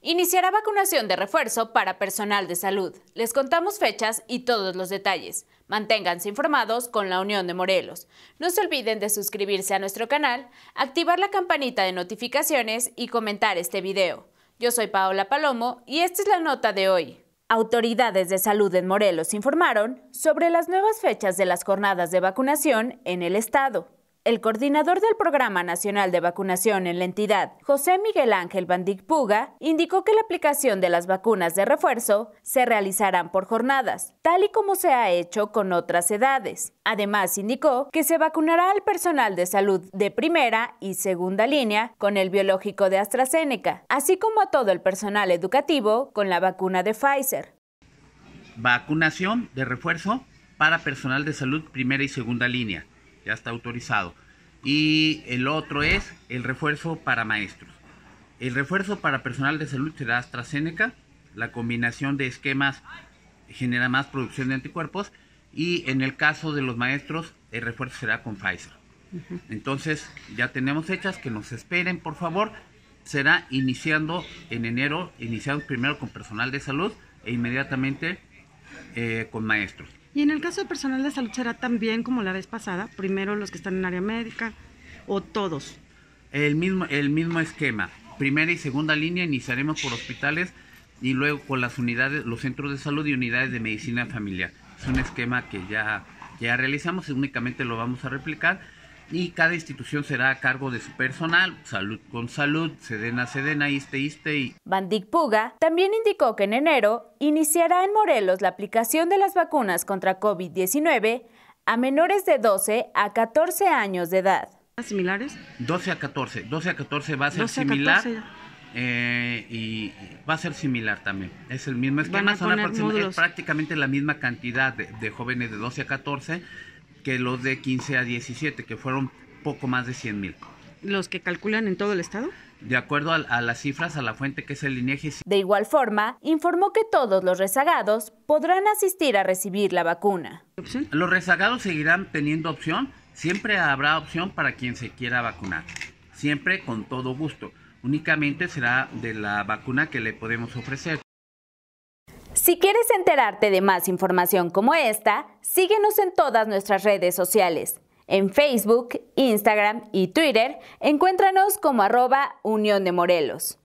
Iniciará vacunación de refuerzo para personal de salud. Les contamos fechas y todos los detalles. Manténganse informados con la Unión de Morelos. No se olviden de suscribirse a nuestro canal, activar la campanita de notificaciones y comentar este video. Yo soy Paola Palomo y esta es la nota de hoy. Autoridades de salud en Morelos informaron sobre las nuevas fechas de las jornadas de vacunación en el estado. El coordinador del Programa Nacional de Vacunación en la entidad, José Miguel Ángel Bandic Puga, indicó que la aplicación de las vacunas de refuerzo se realizarán por jornadas, tal y como se ha hecho con otras edades. Además, indicó que se vacunará al personal de salud de primera y segunda línea con el biológico de AstraZeneca, así como a todo el personal educativo con la vacuna de Pfizer. Vacunación de refuerzo para personal de salud primera y segunda línea ya está autorizado. Y el otro es el refuerzo para maestros. El refuerzo para personal de salud será AstraZeneca. La combinación de esquemas genera más producción de anticuerpos. Y en el caso de los maestros, el refuerzo será con Pfizer. Entonces, ya tenemos hechas, que nos esperen, por favor. Será iniciando en enero, iniciamos primero con personal de salud e inmediatamente eh, con maestros. Y en el caso de personal de salud será también como la vez pasada, primero los que están en área médica o todos. El mismo, el mismo esquema. Primera y segunda línea iniciaremos por hospitales y luego con las unidades, los centros de salud y unidades de medicina familiar. Es un esquema que ya, ya realizamos y únicamente lo vamos a replicar y cada institución será a cargo de su personal, salud con salud, Sedena, Sedena, ISTE, ISTE y... Bandic Puga también indicó que en enero iniciará en Morelos la aplicación de las vacunas contra COVID-19 a menores de 12 a 14 años de edad. ¿Similares? 12 a 14, 12 a 14 va a ser similar. Eh, y va a ser similar también. Es el mismo esquema, son prácticamente la misma cantidad de, de jóvenes de 12 a 14 que los de 15 a 17, que fueron poco más de 100 mil. ¿Los que calculan en todo el estado? De acuerdo a, las cifras, a la fuente que es el INEGI. De igual forma, informó que todos los rezagados podrán asistir a recibir la vacuna. Los rezagados seguirán teniendo opción, siempre habrá opción para quien se quiera vacunar, siempre con todo gusto. Únicamente será de la vacuna que le podemos ofrecer. Si quieres enterarte de más información como esta, síguenos en todas nuestras redes sociales. En Facebook, Instagram y Twitter, encuéntranos como arroba Unión de Morelos.